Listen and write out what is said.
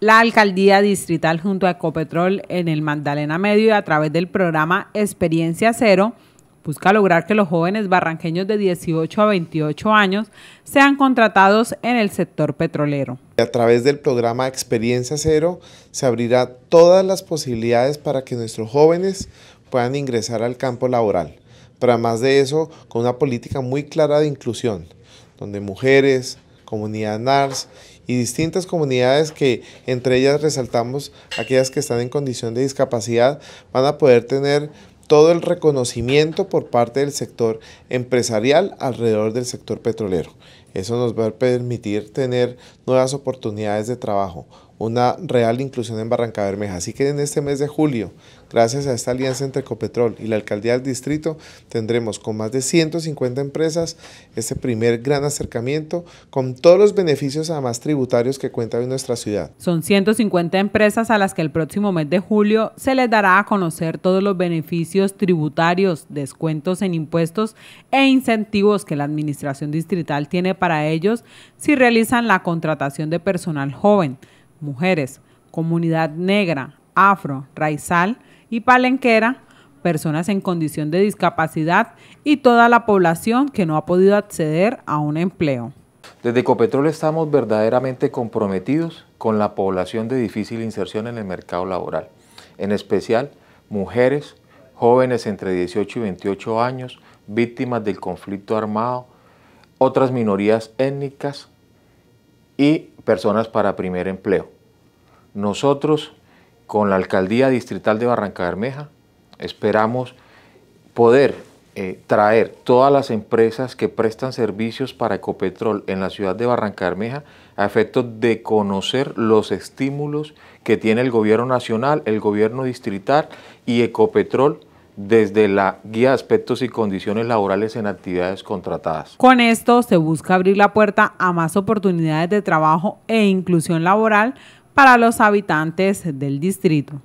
la alcaldía distrital junto a Ecopetrol en el Magdalena Medio y a través del programa Experiencia Cero busca lograr que los jóvenes barranqueños de 18 a 28 años sean contratados en el sector petrolero. A través del programa Experiencia Cero se abrirá todas las posibilidades para que nuestros jóvenes puedan ingresar al campo laboral, pero además de eso con una política muy clara de inclusión, donde mujeres, comunidad NARS y distintas comunidades que entre ellas resaltamos aquellas que están en condición de discapacidad van a poder tener todo el reconocimiento por parte del sector empresarial alrededor del sector petrolero. Eso nos va a permitir tener nuevas oportunidades de trabajo, una real inclusión en Barranca Bermeja. Así que en este mes de julio, gracias a esta alianza entre Copetrol y la alcaldía del distrito, tendremos con más de 150 empresas este primer gran acercamiento con todos los beneficios además tributarios que cuenta hoy nuestra ciudad. Son 150 empresas a las que el próximo mes de julio se les dará a conocer todos los beneficios tributarios, descuentos en impuestos e incentivos que la administración distrital tiene para para ellos si realizan la contratación de personal joven, mujeres, comunidad negra, afro, raizal y palenquera, personas en condición de discapacidad y toda la población que no ha podido acceder a un empleo. Desde Ecopetrol estamos verdaderamente comprometidos con la población de difícil inserción en el mercado laboral, en especial mujeres, jóvenes entre 18 y 28 años, víctimas del conflicto armado, otras minorías étnicas y personas para primer empleo. Nosotros, con la Alcaldía Distrital de Barranca Bermeja, esperamos poder eh, traer todas las empresas que prestan servicios para Ecopetrol en la ciudad de Barranca Bermeja a efectos de conocer los estímulos que tiene el gobierno nacional, el gobierno distrital y Ecopetrol desde la guía de aspectos y condiciones laborales en actividades contratadas. Con esto se busca abrir la puerta a más oportunidades de trabajo e inclusión laboral para los habitantes del distrito.